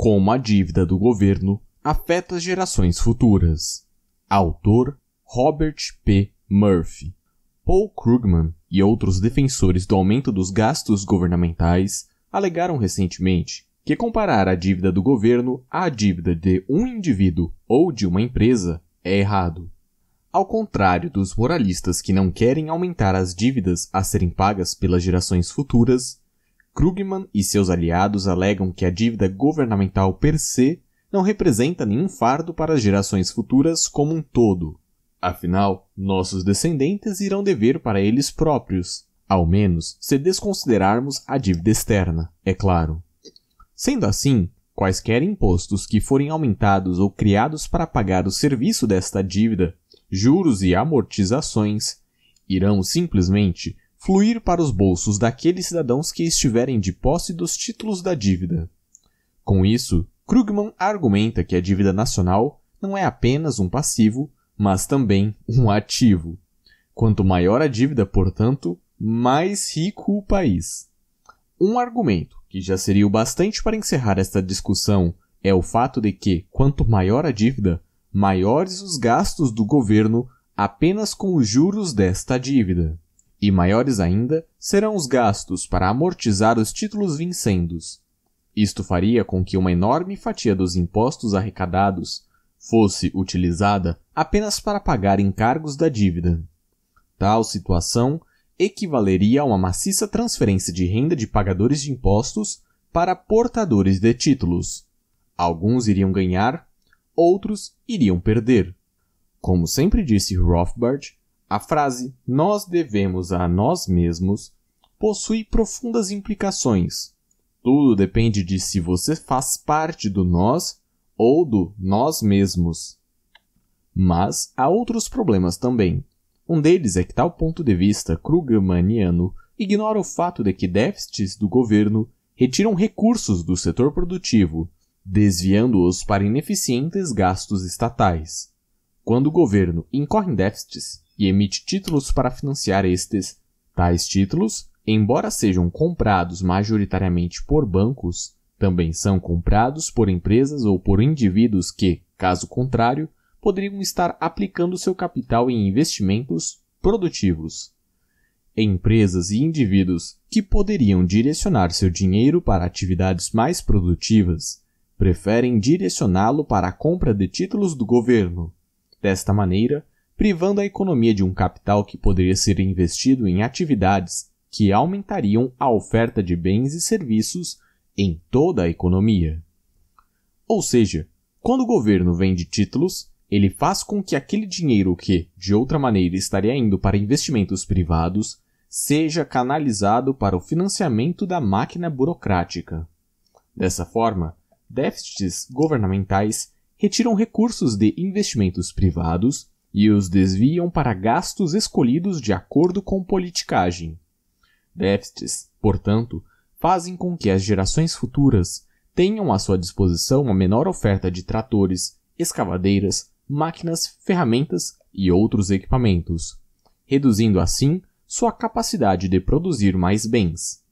Como a dívida do governo afeta as gerações futuras. Autor Robert P. Murphy. Paul Krugman e outros defensores do aumento dos gastos governamentais alegaram recentemente que comparar a dívida do governo à dívida de um indivíduo ou de uma empresa é errado. Ao contrário dos moralistas que não querem aumentar as dívidas a serem pagas pelas gerações futuras, Krugman e seus aliados alegam que a dívida governamental per se não representa nenhum fardo para as gerações futuras como um todo. Afinal, nossos descendentes irão dever para eles próprios, ao menos se desconsiderarmos a dívida externa, é claro. Sendo assim, quaisquer impostos que forem aumentados ou criados para pagar o serviço desta dívida, juros e amortizações, irão simplesmente fluir para os bolsos daqueles cidadãos que estiverem de posse dos títulos da dívida. Com isso, Krugman argumenta que a dívida nacional não é apenas um passivo, mas também um ativo. Quanto maior a dívida, portanto, mais rico o país. Um argumento que já seria o bastante para encerrar esta discussão é o fato de que, quanto maior a dívida, maiores os gastos do governo apenas com os juros desta dívida. E maiores ainda serão os gastos para amortizar os títulos vincendos. Isto faria com que uma enorme fatia dos impostos arrecadados fosse utilizada apenas para pagar encargos da dívida. Tal situação equivaleria a uma maciça transferência de renda de pagadores de impostos para portadores de títulos. Alguns iriam ganhar, outros iriam perder. Como sempre disse Rothbard, a frase nós devemos a nós mesmos possui profundas implicações. Tudo depende de se você faz parte do nós ou do nós mesmos. Mas há outros problemas também. Um deles é que tal ponto de vista krugmaniano ignora o fato de que déficits do governo retiram recursos do setor produtivo, desviando-os para ineficientes gastos estatais. Quando o governo incorre em déficits e emite títulos para financiar estes, tais títulos, embora sejam comprados majoritariamente por bancos, também são comprados por empresas ou por indivíduos que, caso contrário, poderiam estar aplicando seu capital em investimentos produtivos. Empresas e indivíduos que poderiam direcionar seu dinheiro para atividades mais produtivas preferem direcioná-lo para a compra de títulos do governo, desta maneira, privando a economia de um capital que poderia ser investido em atividades que aumentariam a oferta de bens e serviços em toda a economia. Ou seja, quando o governo vende títulos, ele faz com que aquele dinheiro que, de outra maneira, estaria indo para investimentos privados, seja canalizado para o financiamento da máquina burocrática. Dessa forma, déficits governamentais retiram recursos de investimentos privados e os desviam para gastos escolhidos de acordo com politicagem. Déficits, portanto, fazem com que as gerações futuras tenham à sua disposição uma menor oferta de tratores, escavadeiras, máquinas, ferramentas e outros equipamentos, reduzindo assim sua capacidade de produzir mais bens.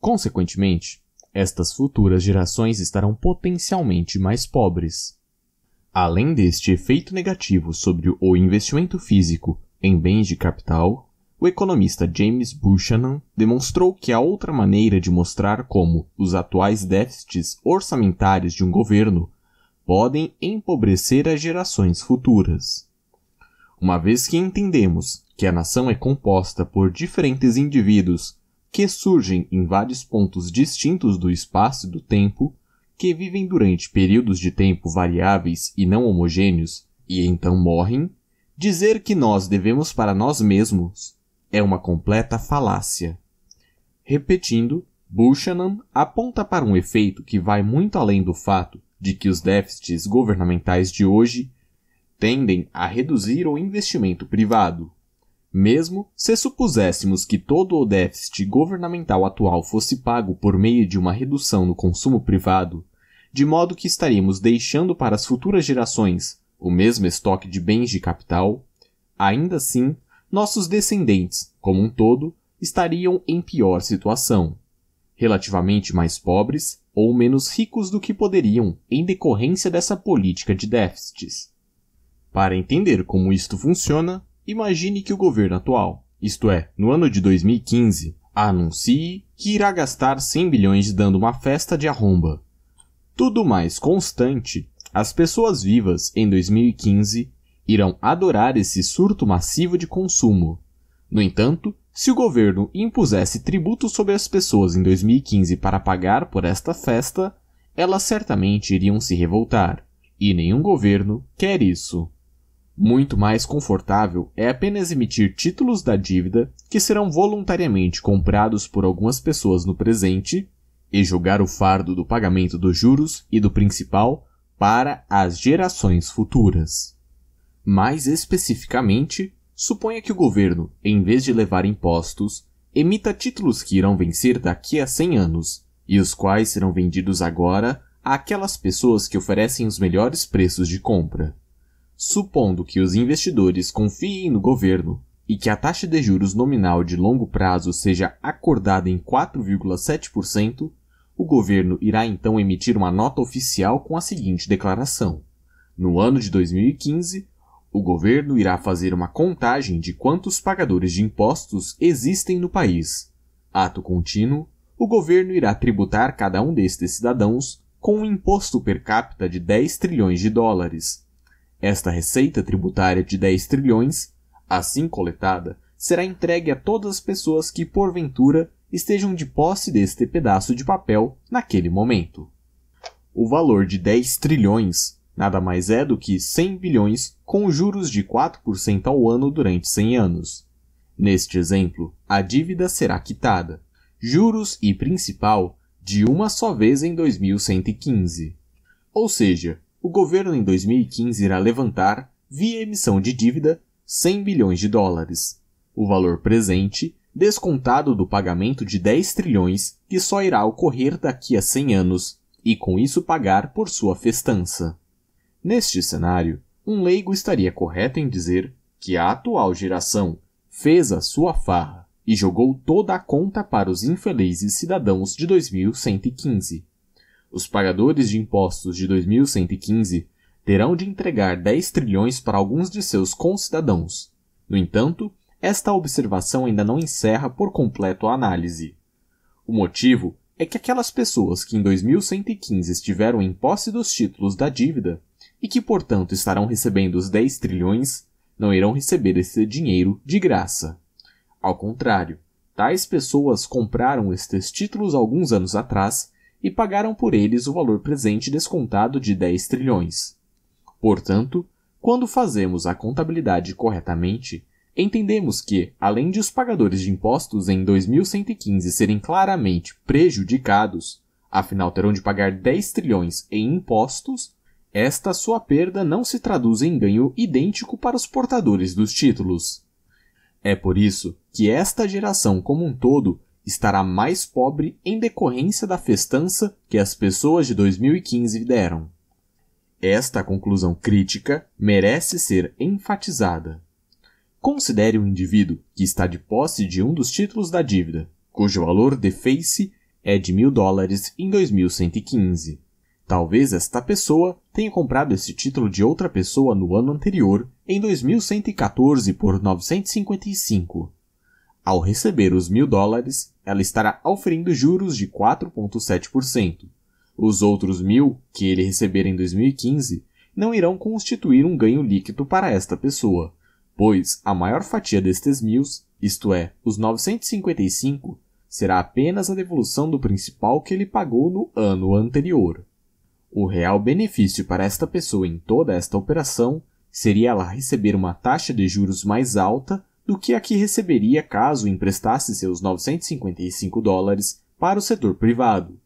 Consequentemente, estas futuras gerações estarão potencialmente mais pobres. Além deste efeito negativo sobre o investimento físico em bens de capital, o economista James Buchanan demonstrou que há outra maneira de mostrar como os atuais déficits orçamentários de um governo podem empobrecer as gerações futuras. Uma vez que entendemos que a nação é composta por diferentes indivíduos que surgem em vários pontos distintos do espaço e do tempo, que vivem durante períodos de tempo variáveis e não homogêneos e então morrem, dizer que nós devemos para nós mesmos é uma completa falácia. Repetindo, Buchanan aponta para um efeito que vai muito além do fato de que os déficits governamentais de hoje tendem a reduzir o investimento privado, mesmo se supuséssemos que todo o déficit governamental atual fosse pago por meio de uma redução no consumo privado, de modo que estaríamos deixando para as futuras gerações o mesmo estoque de bens de capital, ainda assim, nossos descendentes, como um todo, estariam em pior situação, relativamente mais pobres ou menos ricos do que poderiam em decorrência dessa política de déficits. Para entender como isto funciona, Imagine que o governo atual, isto é, no ano de 2015, anuncie que irá gastar 100 bilhões dando uma festa de arromba. Tudo mais constante, as pessoas vivas em 2015 irão adorar esse surto massivo de consumo. No entanto, se o governo impusesse tributo sobre as pessoas em 2015 para pagar por esta festa, elas certamente iriam se revoltar, e nenhum governo quer isso. Muito mais confortável é apenas emitir títulos da dívida que serão voluntariamente comprados por algumas pessoas no presente e jogar o fardo do pagamento dos juros e do principal para as gerações futuras. Mais especificamente, suponha que o governo, em vez de levar impostos, emita títulos que irão vencer daqui a 100 anos e os quais serão vendidos agora àquelas pessoas que oferecem os melhores preços de compra supondo que os investidores confiem no governo e que a taxa de juros nominal de longo prazo seja acordada em 4,7%, o governo irá então emitir uma nota oficial com a seguinte declaração: No ano de 2015, o governo irá fazer uma contagem de quantos pagadores de impostos existem no país. Ato contínuo, o governo irá tributar cada um destes cidadãos com um imposto per capita de 10 trilhões de dólares, esta receita tributária de 10 trilhões, assim coletada, será entregue a todas as pessoas que, porventura, estejam de posse deste pedaço de papel naquele momento. O valor de 10 trilhões nada mais é do que 100 bilhões com juros de 4% ao ano durante 100 anos. Neste exemplo, a dívida será quitada, juros e principal, de uma só vez em 2115. Ou seja, o governo em 2015 irá levantar, via emissão de dívida, 100 bilhões de dólares. O valor presente, descontado do pagamento de 10 trilhões que só irá ocorrer daqui a 100 anos, e com isso pagar por sua festança. Neste cenário, um leigo estaria correto em dizer que a atual geração fez a sua farra e jogou toda a conta para os infelizes cidadãos de 2115 os pagadores de impostos de 2115 terão de entregar 10 trilhões para alguns de seus concidadãos. No entanto, esta observação ainda não encerra por completo a análise. O motivo é que aquelas pessoas que em 2115 estiveram em posse dos títulos da dívida e que, portanto, estarão recebendo os 10 trilhões, não irão receber esse dinheiro de graça. Ao contrário, tais pessoas compraram estes títulos alguns anos atrás e pagaram por eles o valor presente descontado de 10 trilhões. Portanto, quando fazemos a contabilidade corretamente, entendemos que, além de os pagadores de impostos em 2115 serem claramente prejudicados, afinal terão de pagar 10 trilhões em impostos, esta sua perda não se traduz em ganho idêntico para os portadores dos títulos. É por isso que esta geração como um todo estará mais pobre em decorrência da festança que as pessoas de 2015 deram. Esta conclusão crítica merece ser enfatizada. Considere um indivíduo que está de posse de um dos títulos da dívida, cujo valor de face é de mil dólares em 2115. Talvez esta pessoa tenha comprado esse título de outra pessoa no ano anterior, em 2114, por 955, ao receber os mil dólares, ela estará oferindo juros de 4,7%. Os outros mil que ele receber em 2015 não irão constituir um ganho líquido para esta pessoa, pois a maior fatia destes mil, isto é, os 955, será apenas a devolução do principal que ele pagou no ano anterior. O real benefício para esta pessoa em toda esta operação seria ela receber uma taxa de juros mais alta do que a que receberia caso emprestasse seus 955 dólares para o setor privado.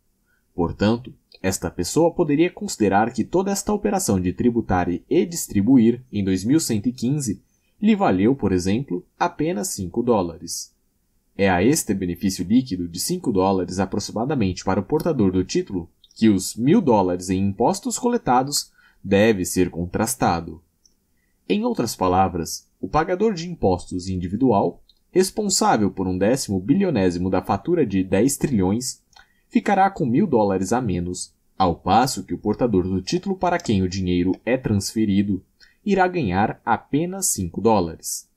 Portanto, esta pessoa poderia considerar que toda esta operação de tributar e distribuir em 2115 lhe valeu, por exemplo, apenas 5 dólares. É a este benefício líquido de 5 dólares aproximadamente para o portador do título que os mil dólares em impostos coletados deve ser contrastado. Em outras palavras, o pagador de impostos individual, responsável por um décimo bilionésimo da fatura de 10 trilhões, ficará com mil dólares a menos, ao passo que o portador do título para quem o dinheiro é transferido irá ganhar apenas 5 dólares.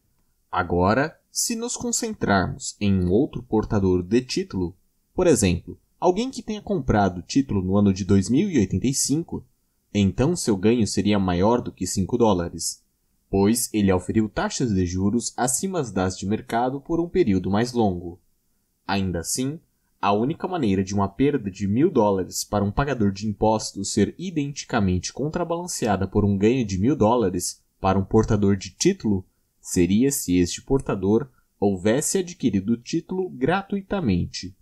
Agora, se nos concentrarmos em um outro portador de título, por exemplo, alguém que tenha comprado o título no ano de 2085, então seu ganho seria maior do que 5 dólares pois ele oferiu taxas de juros acima das de mercado por um período mais longo. Ainda assim, a única maneira de uma perda de mil dólares para um pagador de impostos ser identicamente contrabalanceada por um ganho de mil dólares para um portador de título seria se este portador houvesse adquirido o título gratuitamente.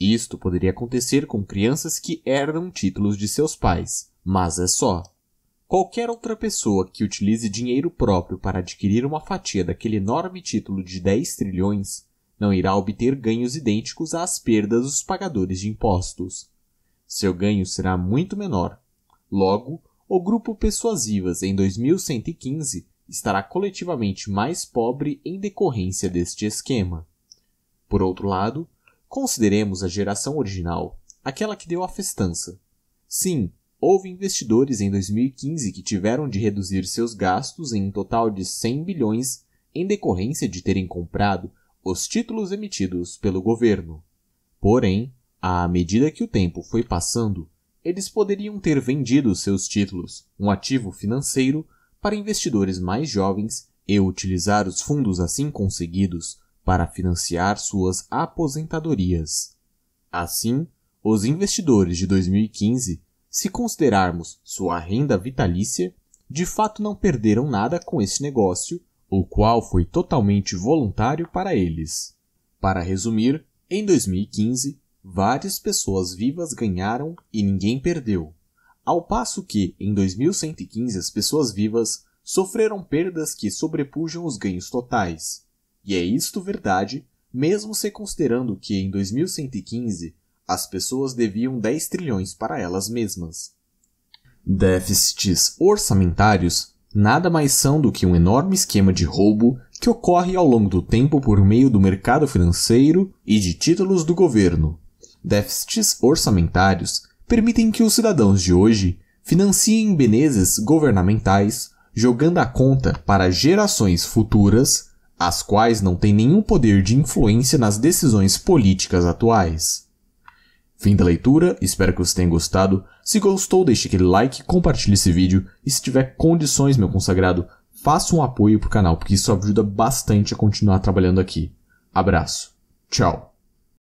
Isto poderia acontecer com crianças que herdam títulos de seus pais, mas é só. Qualquer outra pessoa que utilize dinheiro próprio para adquirir uma fatia daquele enorme título de 10 trilhões não irá obter ganhos idênticos às perdas dos pagadores de impostos. Seu ganho será muito menor. Logo, o grupo Persuasivas em 2115 estará coletivamente mais pobre em decorrência deste esquema. Por outro lado, consideremos a geração original, aquela que deu a festança. Sim, Houve investidores em 2015 que tiveram de reduzir seus gastos em um total de 100 bilhões em decorrência de terem comprado os títulos emitidos pelo governo. Porém, à medida que o tempo foi passando, eles poderiam ter vendido seus títulos, um ativo financeiro, para investidores mais jovens e utilizar os fundos assim conseguidos para financiar suas aposentadorias. Assim, os investidores de 2015 se considerarmos sua renda vitalícia, de fato não perderam nada com esse negócio, o qual foi totalmente voluntário para eles. Para resumir, em 2015, várias pessoas vivas ganharam e ninguém perdeu, ao passo que, em 2115, as pessoas vivas sofreram perdas que sobrepujam os ganhos totais. E é isto verdade, mesmo se considerando que em 2115 as pessoas deviam 10 trilhões para elas mesmas. Déficits orçamentários nada mais são do que um enorme esquema de roubo que ocorre ao longo do tempo por meio do mercado financeiro e de títulos do governo. Déficits orçamentários permitem que os cidadãos de hoje financiem benezes governamentais, jogando a conta para gerações futuras, as quais não têm nenhum poder de influência nas decisões políticas atuais. Fim da leitura, espero que você tenha gostado. Se gostou, deixe aquele like, compartilhe esse vídeo e se tiver condições, meu consagrado, faça um apoio pro canal, porque isso ajuda bastante a continuar trabalhando aqui. Abraço. Tchau.